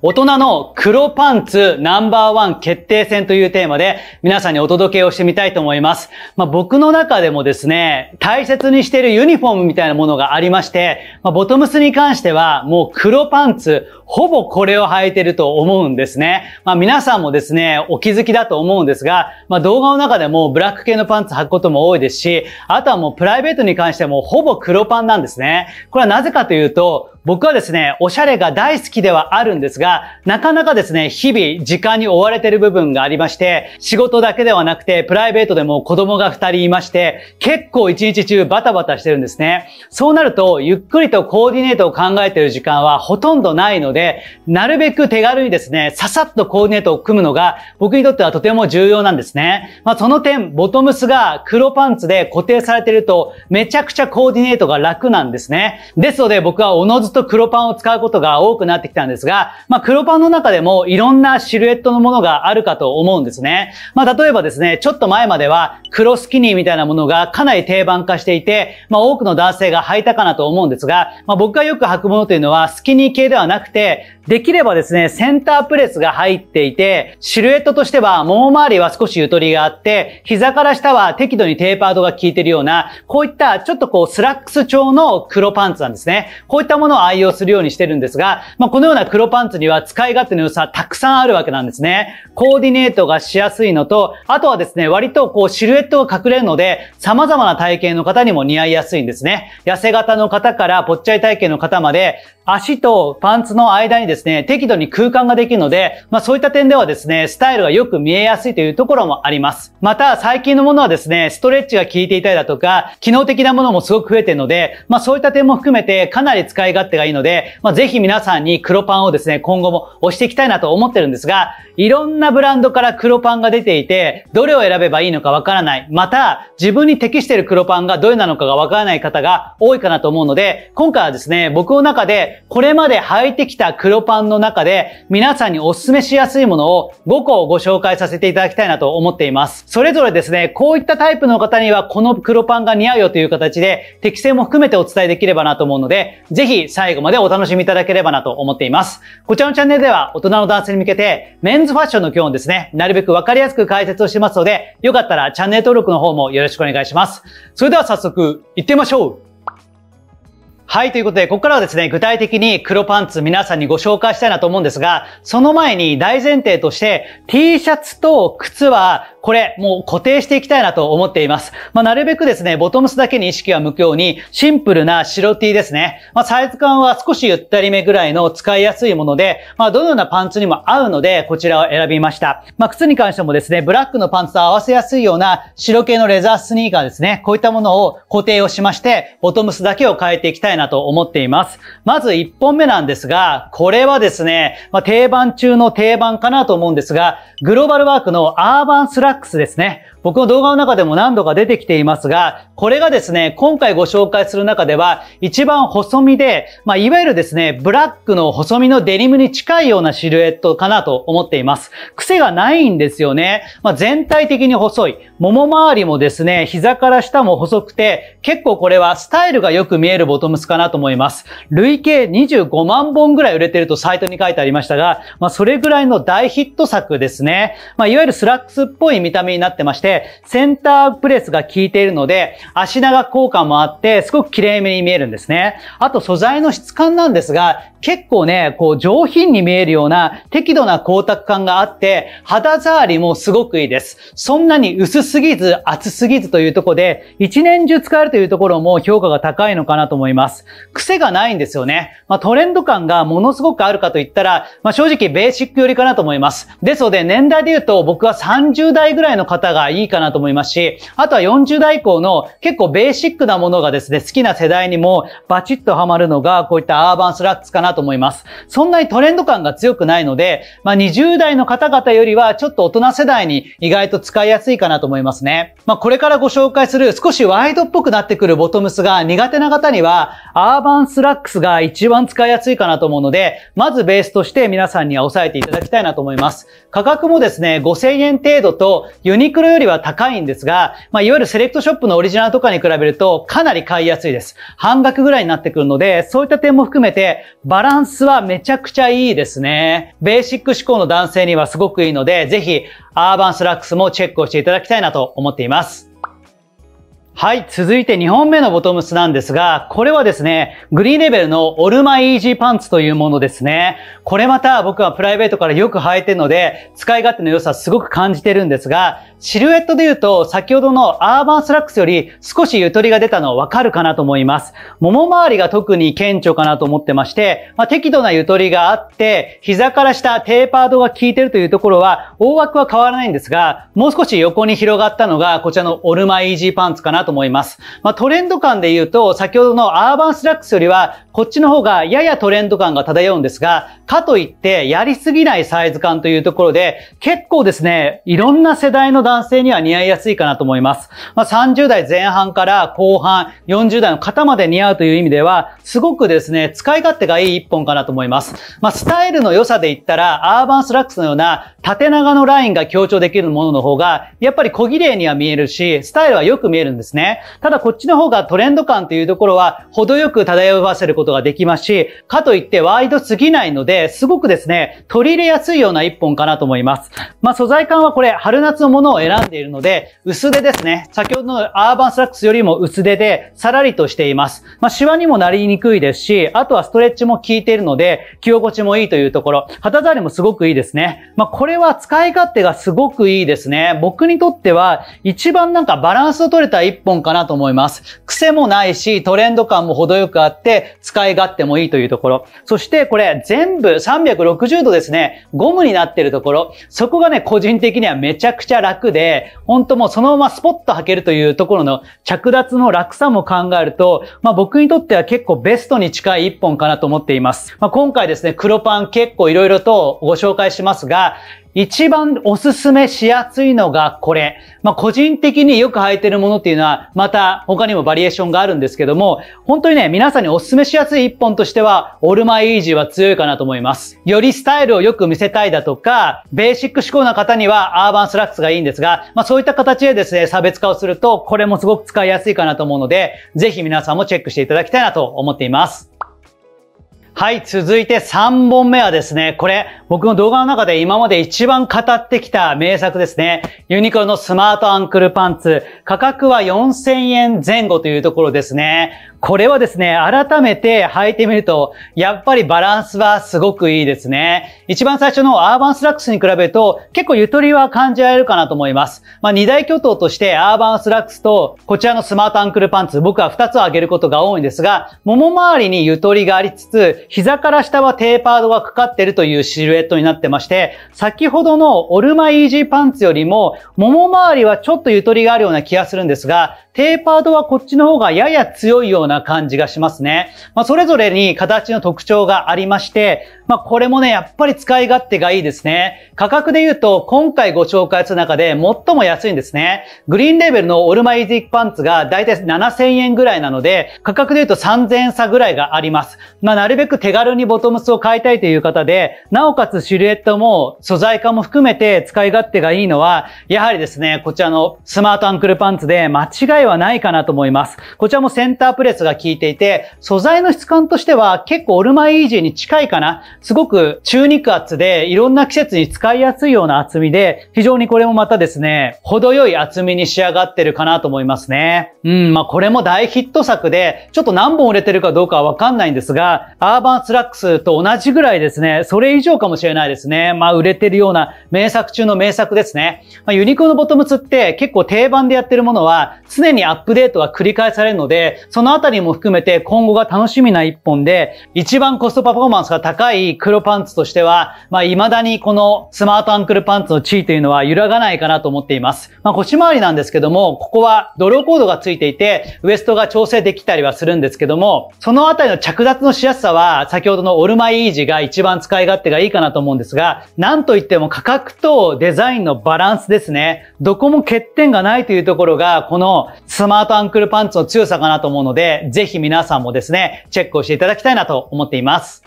大人の黒パンツナンバーワン決定戦というテーマで皆さんにお届けをしてみたいと思います。まあ、僕の中でもですね、大切にしているユニフォームみたいなものがありまして、まあ、ボトムスに関してはもう黒パンツ、ほぼこれを履いてると思うんですね。まあ、皆さんもですね、お気づきだと思うんですが、まあ、動画の中でもブラック系のパンツ履くことも多いですし、あとはもうプライベートに関してもほぼ黒パンなんですね。これはなぜかというと、僕はですね、おしゃれが大好きではあるんですが、なかなかですね、日々時間に追われてる部分がありまして、仕事だけではなくて、プライベートでも子供が二人いまして、結構一日中バタバタしてるんですね。そうなると、ゆっくりとコーディネートを考えてる時間はほとんどないので、なるべく手軽にですね、ささっとコーディネートを組むのが、僕にとってはとても重要なんですね。まあ、その点、ボトムスが黒パンツで固定されてると、めちゃくちゃコーディネートが楽なんですね。ですので、僕はおのずずと黒パンを使うことが多くなってきたんですが、まあ、黒パンの中でもいろんなシルエットのものがあるかと思うんですね。まあ、例えばですね、ちょっと前までは黒スキニーみたいなものがかなり定番化していて、まあ、多くの男性が履いたかなと思うんですが、まあ、僕がよく履くものというのはスキニー系ではなくて、できればですね、センタープレスが入っていて、シルエットとしては、もも周りは少しゆとりがあって、膝から下は適度にテーパードが効いているような、こういったちょっとこうスラックス調の黒パンツなんですね。こういったもの愛用するようにしてるんですが、まあ、このような黒パンツには使い勝手の良さたくさんあるわけなんですね。コーディネートがしやすいのと、あとはですね、割とこうシルエットが隠れるので、様々な体型の方にも似合いやすいんですね。痩せ型の方からぽっちゃり体型の方まで、足とパンツの間にですね、適度に空間ができるので、まあそういった点ではですね、スタイルがよく見えやすいというところもあります。また、最近のものはですね、ストレッチが効いていたりだとか、機能的なものもすごく増えているので、まあそういった点も含めてかなり使い勝手がいいので、まあぜひ皆さんに黒パンをですね、今後も押していきたいなと思ってるんですが、いろんなブランドから黒パンが出ていて、どれを選べばいいのかわからない。また、自分に適している黒パンがどれなのかがわからない方が多いかなと思うので、今回はですね、僕の中でこれまで履いてきた黒パンの中で、皆さんにお勧めしやすいものを5個をご紹介させていただきたいなと思っています。それぞれですね、こういったタイプの方にはこの黒パンが似合うよという形で、適性も含めてお伝えできればなと思うので、ぜひ最後までお楽しみいただければなと思っています。こちらのチャンネルでは、大人の男性に向けて、メンズファッションの基本ですね、なるべくわかりやすく解説をしてますので、よかったらチャンネル登録の方もよろしくお願いします。それでは早速、行ってみましょうはい、ということで、ここからはですね、具体的に黒パンツ皆さんにご紹介したいなと思うんですが、その前に大前提として、T シャツと靴は、これ、もう固定していきたいなと思っています。まあ、なるべくですね、ボトムスだけに意識は向くように、シンプルな白 T ですね。まあ、サイズ感は少しゆったりめぐらいの使いやすいもので、まあ、どのようなパンツにも合うので、こちらを選びました。まあ、靴に関してもですね、ブラックのパンツと合わせやすいような白系のレザースニーカーですね。こういったものを固定をしまして、ボトムスだけを変えていきたいなと思っています。まず1本目なんですが、これはですね、まあ、定番中の定番かなと思うんですが、グローバルワークのアーバンスラックスですね。僕の動画の中でも何度か出てきていますが、これがですね、今回ご紹介する中では、一番細身で、まあ、いわゆるですね、ブラックの細身のデニムに近いようなシルエットかなと思っています。癖がないんですよね。まあ、全体的に細い。もも周りもですね、膝から下も細くて、結構これはスタイルがよく見えるボトムスかなと思います。累計25万本ぐらい売れてるとサイトに書いてありましたが、まあ、それぐらいの大ヒット作ですね。まあ、いわゆるスラックスっぽい見た目になってまして、センタープレスが効いているので、足長効果もあって、すごく綺麗めに見えるんですね。あと素材の質感なんですが、結構ね、こう上品に見えるような適度な光沢感があって、肌触りもすごくいいです。そんなに薄すぎず、厚すぎずというところで、一年中使えるというところも評価が高いのかなと思います。。癖がないんですよね。まあ、トレンド感がものすごくあるかと言ったら、まあ、正直ベーシック寄りかなと思います。ですので、年代で言うと僕は30代ぐらいの方がいいかなと思いますし、あとは40代以降の結構ベーシックなものがですね、好きな世代にもバチッとハマるのが、こういったアーバンスラックスかなと思います。そんなにトレンド感が強くないので、まあ、20代の方々よりはちょっと大人世代に意外と使いやすいかなと思いますね。まあ、これからご紹介する少しワイドっぽくなってくるボトムスが苦手な方には、アーバンスラックスが一番使いやすいかなと思うので、まずベースとして皆さんには押さえていただきたいなと思います。価格もですね、5000円程度とユニクロよりは高いんですが、まあ、いわゆるセレクトショップのオリジナルとかに比べるとかなり買いやすいです。半額ぐらいになってくるので、そういった点も含めてバランスはめちゃくちゃいいですね。ベーシック志向の男性にはすごくいいので、ぜひアーバンスラックスもチェックをしていただきたいなと思っています。はい。続いて2本目のボトムスなんですが、これはですね、グリーンレベルのオルマイージーパンツというものですね。これまた僕はプライベートからよく履いてるので、使い勝手の良さすごく感じてるんですが、シルエットで言うと、先ほどのアーバンスラックスより少しゆとりが出たのはわかるかなと思います。もも周りが特に顕著かなと思ってまして、まあ、適度なゆとりがあって、膝から下テーパードが効いてるというところは、大枠は変わらないんですが、もう少し横に広がったのが、こちらのオルマイージーパンツかなとと思います。まあ、トレンド感で言うと、先ほどのアーバンスラックスよりは、こっちの方がややトレンド感が漂うんですが、かといって、やりすぎないサイズ感というところで、結構ですね、いろんな世代の男性には似合いやすいかなと思います。まあ、30代前半から後半、40代の方まで似合うという意味では、すごくですね、使い勝手がいい一本かなと思います。まあ、スタイルの良さで言ったら、アーバンスラックスのような縦長のラインが強調できるものの方が、やっぱり小綺麗には見えるし、スタイルはよく見えるんですね。ね。ただこっちの方がトレンド感というところは程よく漂わせることができますし、かといってワイドすぎないので、すごくですね、取り入れやすいような一本かなと思います。まあ素材感はこれ春夏のものを選んでいるので、薄手ですね。先ほどのアーバンスラックスよりも薄手でさらりとしています。まあシワにもなりにくいですし、あとはストレッチも効いているので、着心地もいいというところ、肌触りもすごくいいですね。まあこれは使い勝手がすごくいいですね。僕にとっては一番なんかバランスを取れた一本本かなと思います。癖もないし、トレンド感も程よくあって、使い勝手もいいというところ。そしてこれ全部360度ですね、ゴムになってるところ。そこがね、個人的にはめちゃくちゃ楽で、ほんともうそのままスポッと履けるというところの着脱の楽さも考えると、まあ僕にとっては結構ベストに近い一本かなと思っています。まあ、今回ですね、黒パン結構色々とご紹介しますが、一番おすすめしやすいのがこれ。まあ、個人的によく履いてるものっていうのは、また他にもバリエーションがあるんですけども、本当にね、皆さんにおすすめしやすい一本としては、オールマイイージーは強いかなと思います。よりスタイルをよく見せたいだとか、ベーシック志向な方にはアーバンスラックスがいいんですが、まあ、そういった形でですね、差別化をすると、これもすごく使いやすいかなと思うので、ぜひ皆さんもチェックしていただきたいなと思っています。はい、続いて3本目はですね、これ、僕の動画の中で今まで一番語ってきた名作ですね。ユニクロのスマートアンクルパンツ、価格は4000円前後というところですね。これはですね、改めて履いてみると、やっぱりバランスはすごくいいですね。一番最初のアーバンスラックスに比べると、結構ゆとりは感じられるかなと思います。まあ、二大巨頭として、アーバンスラックスと、こちらのスマートアンクルパンツ、僕は二つを挙げることが多いんですが、もも周りにゆとりがありつつ、膝から下はテーパードがかかっているというシルエットになってまして、先ほどのオルマイージーパンツよりも、もも周りはちょっとゆとりがあるような気がするんですが、テーパードはこっちの方がやや強いようなうな感じがしますね。まあ、それぞれに形の特徴がありまして、まあ、これもね、やっぱり使い勝手がいいですね。価格で言うと、今回ご紹介する中で最も安いんですね。グリーンレーベルのオルマイティパンツがだいたい7000円ぐらいなので、価格で言うと3000円差ぐらいがあります。まあ、なるべく手軽にボトムスを買いたいという方で、なおかつシルエットも素材化も含めて使い勝手がいいのは、やはりですね、こちらのスマートアンクルパンツで間違いはないかなと思います。こちらもセンタープレスツが効いていて、素材の質感としては結構オルマイージーに近いかな。すごく中肉厚で、いろんな季節に使いやすいような厚みで、非常にこれもまたですね、程よい厚みに仕上がってるかなと思いますね。うん、まあこれも大ヒット作で、ちょっと何本売れてるかどうかはわかんないんですが、アーバンスラックスと同じぐらいですね、それ以上かもしれないですね。まあ売れてるような名作中の名作ですね。まあ、ユニクロのボトムツって結構定番でやってるものは、常にアップデートが繰り返されるので、そのあたりたりも含めて今後が楽しみな一本で、一番コストパフォーマンスが高い黒パンツとしては、まあ、未だにこのスマートアンクルパンツの地位というのは揺らがないかなと思っています。まあ、腰回りなんですけども、ここはドローコードがついていて、ウエストが調整できたりはするんですけども、そのあたりの着脱のしやすさは、先ほどのオルマイイージが一番使い勝手がいいかなと思うんですが、なんといっても価格とデザインのバランスですね。どこも欠点がないというところが、このスマートアンクルパンツの強さかなと思うので、ぜひ皆さんもですね、チェックをしていただきたいなと思っています。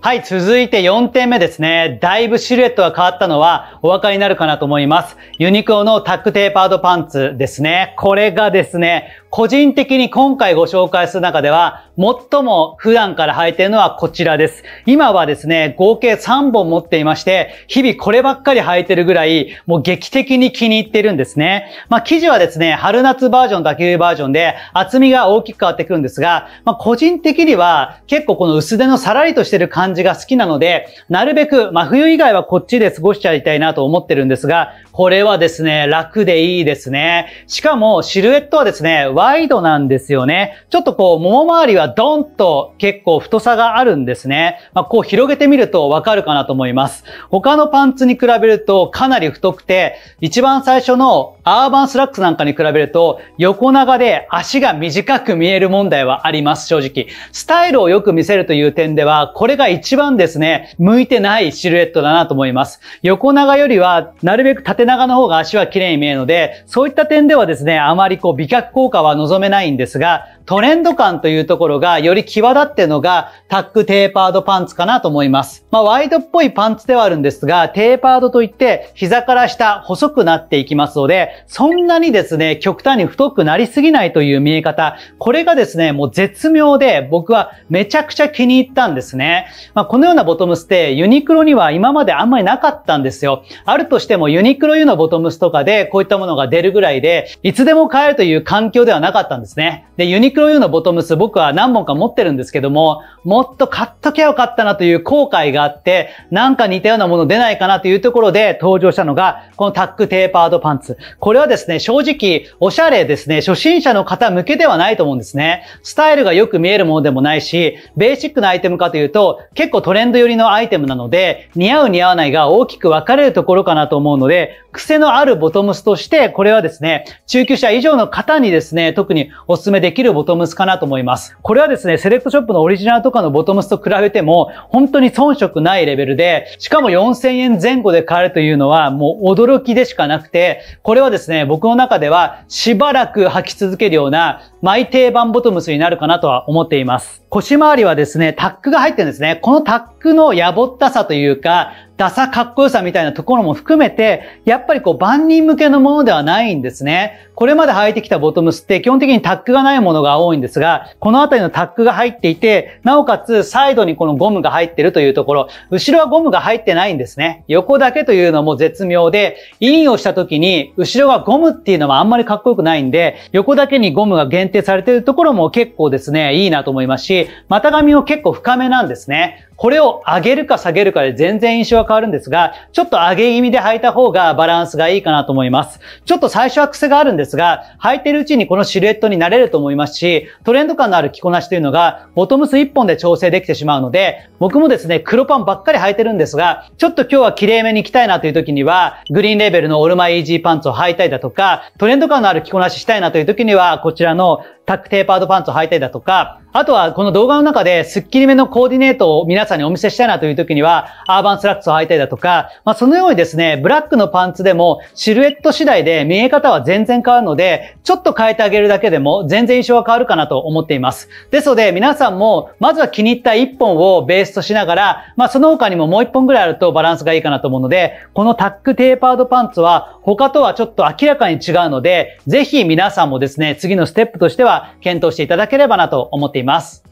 はい、続いて4点目ですね。だいぶシルエットが変わったのはお分かりになるかなと思います。ユニクロのタックテーパードパンツですね。これがですね、個人的に今回ご紹介する中では、最も普段から履いているのはこちらです。今はですね、合計3本持っていまして、日々こればっかり履いてるぐらい、もう劇的に気に入ってるんですね。まあ、生地はですね、春夏バージョン打秋冬バージョンで、厚みが大きく変わってくるんですが、まあ、個人的には結構この薄手のさらりとしてる感じ感じが好きなので、なるべく真冬以外はこっちで過ごしちゃいたいなと思ってるんですが、これはですね、楽でいいですね。しかも、シルエットはですね、ワイドなんですよね。ちょっとこう、もも周りはドンと結構太さがあるんですね。まあ、こう広げてみるとわかるかなと思います。他のパンツに比べるとかなり太くて、一番最初のアーバンスラックスなんかに比べると、横長で足が短く見える問題はあります、正直。スタイルをよく見せるという点では、これが一番ですね、向いてないシルエットだなと思います。横長よりは、なるべく縦長の方が足は綺麗に見えるので、そういった点ではですね、あまりこう美脚効果は望めないんですが、トレンド感というところがより際立ってるのが、タックテーパードパンツかなと思います。まあ、ワイドっぽいパンツではあるんですが、テーパードといって、膝から下細くなっていきますので、そんなにですね、極端に太くなりすぎないという見え方、これがですね、もう絶妙で、僕はめちゃくちゃ気に入ったんですね。まあ、このようなボトムスってユニクロには今まであんまりなかったんですよ。あるとしてもユニクロ U のボトムスとかでこういったものが出るぐらいで、いつでも買えるという環境ではなかったんですね。で、ユニクロ U のボトムス僕は何本か持ってるんですけども、もっと買っときゃよかったなという後悔があって、なんか似たようなもの出ないかなというところで登場したのが、このタックテーパードパンツ。これはですね、正直、おしゃれですね、初心者の方向けではないと思うんですね。スタイルがよく見えるものでもないし、ベーシックなアイテムかというと、結結構トレンド寄りのアイテムなので、似合う似合わないが大きく分かれるところかなと思うので、癖のあるボトムスとして、これはですね、中級者以上の方にですね、特にお勧めできるボトムスかなと思います。これはですね、セレクトショップのオリジナルとかのボトムスと比べても、本当に遜色ないレベルで、しかも4000円前後で買えるというのは、もう驚きでしかなくて、これはですね、僕の中では、しばらく履き続けるような、マイ定番ボトムスになるかなとは思っています。腰回りはですね、タックが入ってるんですね。こののタックのやぼったさというか、ダサかっこよさみたいなところも含めて、やっぱりこう万人向けのものではないんですね。これまで履いてきたボトムスって基本的にタックがないものが多いんですが、このあたりのタックが入っていて、なおかつサイドにこのゴムが入ってるというところ、後ろはゴムが入ってないんですね。横だけというのも絶妙で、インをした時に後ろがゴムっていうのはあんまりかっこよくないんで、横だけにゴムが限定されてるところも結構ですね、いいなと思いますし、股上も結構深めなんですね。これを上げるか下げるかで全然印象は変わるんですが、ちょっと上げ気味で履いた方がバランスがいいかなと思います。ちょっと最初は癖があるんですが、履いてるうちにこのシルエットになれると思いますし、トレンド感のある着こなしというのが、ボトムス1本で調整できてしまうので、僕もですね、黒パンばっかり履いてるんですが、ちょっと今日は綺麗めに着たいなという時には、グリーンレベルのオールマイイージーパンツを履いたりだとか、トレンド感のある着こなししたいなという時には、こちらのタックテーパードパンツを履いたりだとか、あとはこの動画の中でスッキリめのコーディネートを皆さんにお見せしたいなという時には、アーバンスラックスを履いたりだとか、まあそのようにですね、ブラックのパンツでもシルエット次第で見え方は全然変わるので、ちょっと変えてあげるだけでも全然印象は変わるかなと思っています。ですので皆さんも、まずは気に入った1本をベースとしながら、まあその他にももう1本ぐらいあるとバランスがいいかなと思うので、このタックテーパードパンツは他とはちょっと明らかに違うので、ぜひ皆さんもですね、次のステップとしては検討していただければなと思っています。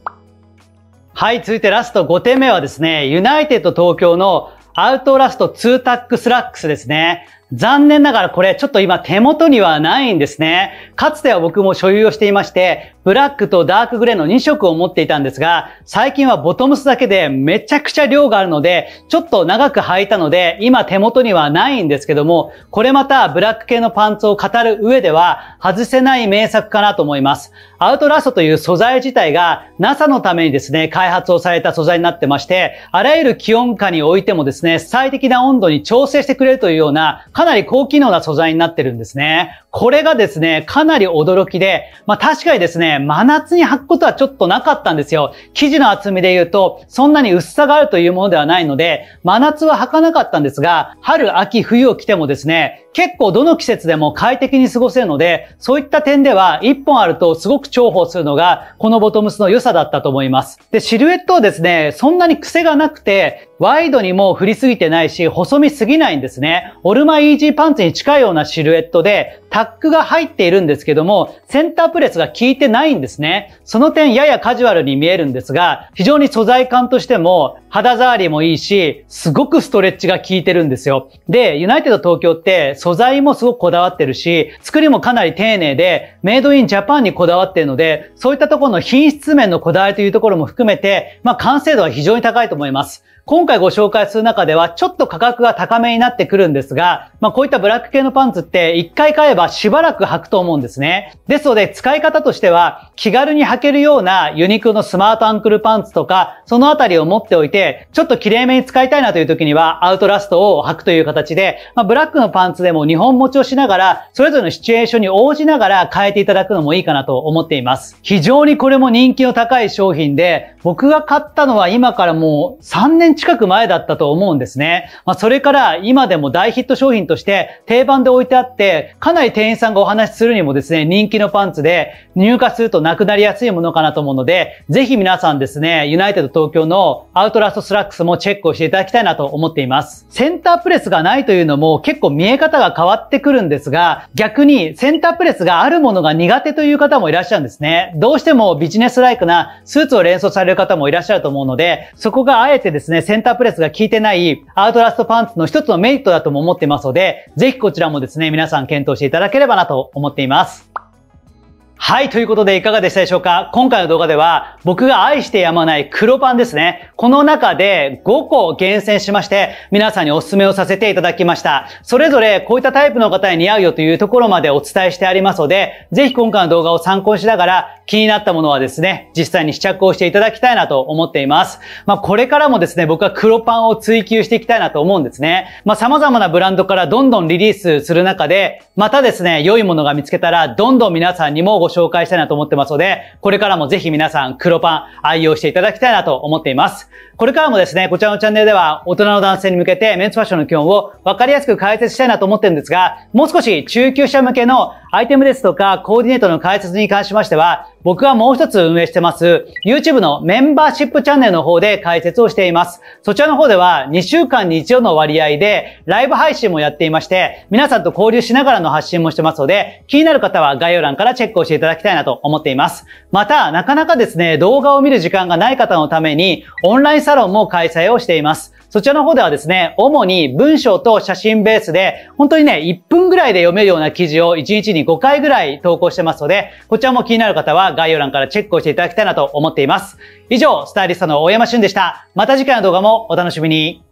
はい、続いてラスト5点目はですね、ユナイテッド東京のアウトラスト2タックスラックスですね。残念ながらこれちょっと今手元にはないんですね。かつては僕も所有をしていまして、ブラックとダークグレーの2色を持っていたんですが、最近はボトムスだけでめちゃくちゃ量があるので、ちょっと長く履いたので、今手元にはないんですけども、これまたブラック系のパンツを語る上では外せない名作かなと思います。アウトラストという素材自体が NASA のためにですね、開発をされた素材になってまして、あらゆる気温下においてもですね、最適な温度に調整してくれるというようなかなり高機能な素材になってるんですね。これがですね、かなり驚きで、まあ確かにですね、真夏に履くことはちょっとなかったんですよ。生地の厚みで言うと、そんなに薄さがあるというものではないので、真夏は履かなかったんですが、春、秋、冬を着てもですね、結構どの季節でも快適に過ごせるので、そういった点では1本あるとすごく重宝するのが、このボトムスの良さだったと思います。で、シルエットはですね、そんなに癖がなくて、ワイドにも振りすぎてないし、細身すぎないんですね。オルマイイージーパンツに近いようなシルエットで、タックが入っているんですけども、センタープレスが効いてないんですね。その点ややカジュアルに見えるんですが、非常に素材感としても肌触りもいいし、すごくストレッチが効いてるんですよ。で、ユナイテッド東京って素材もすごくこだわってるし、作りもかなり丁寧で、メイドインジャパンにこだわってるので、そういったところの品質面のこだわりというところも含めて、まあ完成度は非常に高いと思います。今回ご紹介する中ではちょっと価格が高めになってくるんですが、まあこういったブラック系のパンツって一回買えばしばらく履くと思うんですね。ですので使い方としては気軽に履けるようなユニクロのスマートアンクルパンツとか、そのあたりを持っておいてで、ちょっと綺麗めに使いたいなという時には、アウトラストを履くという形で、まあ、ブラックのパンツでも2本持ちをしながら、それぞれのシチュエーションに応じながら変えていただくのもいいかなと思っています。非常にこれも人気の高い商品で、僕が買ったのは今からもう3年近く前だったと思うんですね。まあ、それから今でも大ヒット商品として定番で置いてあって、かなり店員さんがお話しするにもですね、人気のパンツで入荷するとなくなりやすいものかなと思うので、ぜひ皆さんですね、ユナイテッド東京のアウトラストスラックスもチェックをしていただきたいなと思っています。センタープレスがないというのも結構見え方が変わってくるんですが、逆にセンタープレスがあるものが苦手という方もいらっしゃるんですね。どうしてもビジネスライクなスーツを連想される方もいらっしゃると思うので、そこがあえてですね、センタープレスが効いてないアウトラストパンツの一つのメリットだとも思ってますので、ぜひこちらもですね、皆さん検討していただければなと思っています。はい、ということでいかがでしたでしょうか今回の動画では僕が愛してやまない黒パンですね。この中で5個厳選しまして皆さんにお勧めをさせていただきました。それぞれこういったタイプの方に似合うよというところまでお伝えしてありますので、ぜひ今回の動画を参考にしながら気になったものはですね、実際に試着をしていただきたいなと思っています。まあ、これからもですね、僕は黒パンを追求していきたいなと思うんですね。まあ、様々なブランドからどんどんリリースする中で、またですね、良いものが見つけたら、どんどん皆さんにもご紹介したいなと思ってますので、これからもぜひ皆さん黒パン愛用していただきたいなと思っています。これからもですね、こちらのチャンネルでは大人の男性に向けてメンズファッションの基本を分かりやすく解説したいなと思ってるんですが、もう少し中級者向けのアイテムですとかコーディネートの解説に関しましては、僕はもう一つ運営してます YouTube のメンバーシップチャンネルの方で解説をしています。そちらの方では2週間に1度の割合でライブ配信もやっていまして、皆さんと交流しながらの発信もしてますので、気になる方は概要欄からチェックをしていただきたいなと思っています。また、なかなかですね、動画を見る時間がない方のために、オンラインサロンも開催をしています。そちらの方ではですね、主に文章と写真ベースで、本当にね、1分ぐらいで読めるような記事を1日に5回ぐらい投稿してますので、こちらも気になる方は概要欄からチェックをしていただきたいなと思っています。以上、スタイリストの大山俊でした。また次回の動画もお楽しみに。